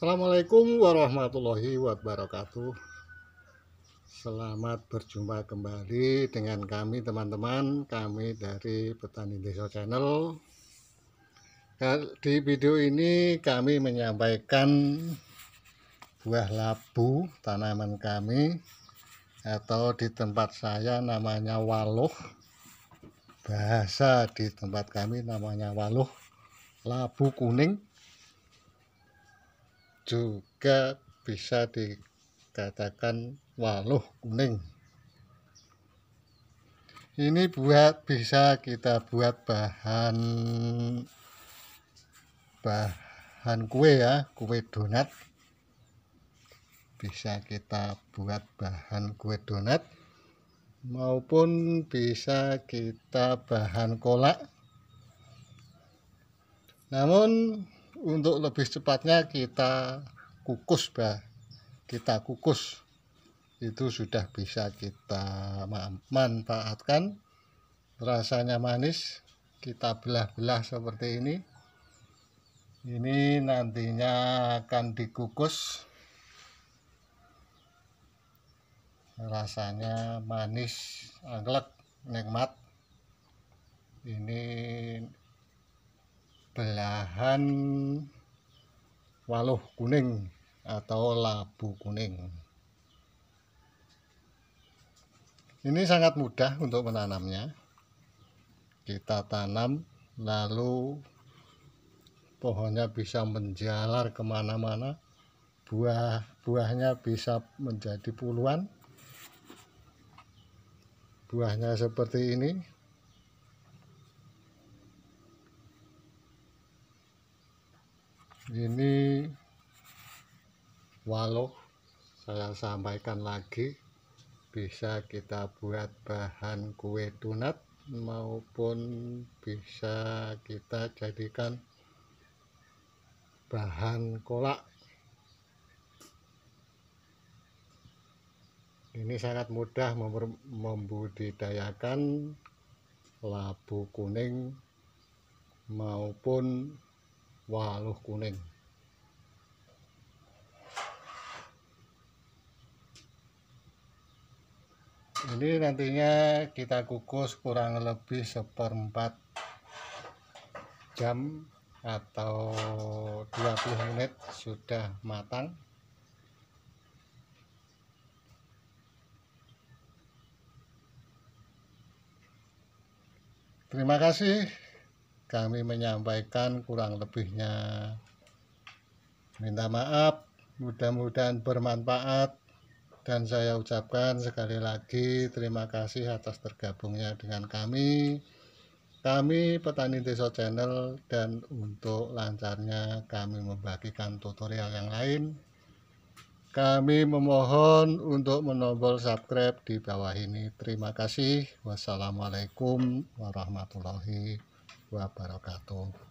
Assalamualaikum warahmatullahi wabarakatuh Selamat berjumpa kembali dengan kami teman-teman Kami dari Petani Desa Channel Di video ini kami menyampaikan Buah labu tanaman kami Atau di tempat saya namanya waluh Bahasa di tempat kami namanya waluh Labu kuning juga bisa dikatakan waluh kuning ini buat bisa kita buat bahan bahan kue ya kue donat bisa kita buat bahan kue donat maupun bisa kita bahan kolak namun untuk lebih cepatnya kita kukus bah kita kukus itu sudah bisa kita manfaatkan rasanya manis kita belah-belah seperti ini ini nantinya akan dikukus rasanya manis anglek nikmat ini belahan waluh kuning atau labu kuning ini sangat mudah untuk menanamnya kita tanam lalu pohonnya bisa menjalar kemana-mana buah-buahnya bisa menjadi puluhan buahnya seperti ini ini walau saya sampaikan lagi bisa kita buat bahan kue tunat maupun bisa kita jadikan bahan kolak ini sangat mudah membudidayakan labu kuning maupun waluh kuning ini nantinya kita kukus kurang lebih seperempat jam atau 20 menit sudah matang terima kasih kami menyampaikan kurang lebihnya. Minta maaf, mudah-mudahan bermanfaat dan saya ucapkan sekali lagi terima kasih atas tergabungnya dengan kami. Kami Petani Deso Channel dan untuk lancarnya kami membagikan tutorial yang lain. Kami memohon untuk menombol subscribe di bawah ini. Terima kasih. Wassalamualaikum warahmatullahi wabarakatuh warahmatullahi wabarakatuh